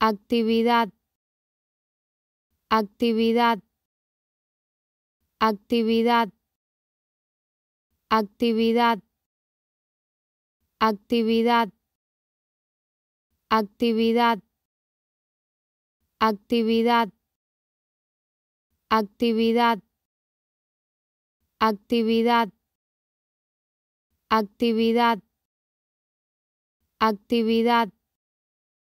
actividad, actividad, actividad, actividad, actividad, actividad, actividad, actividad, actividad, actividad, actividad,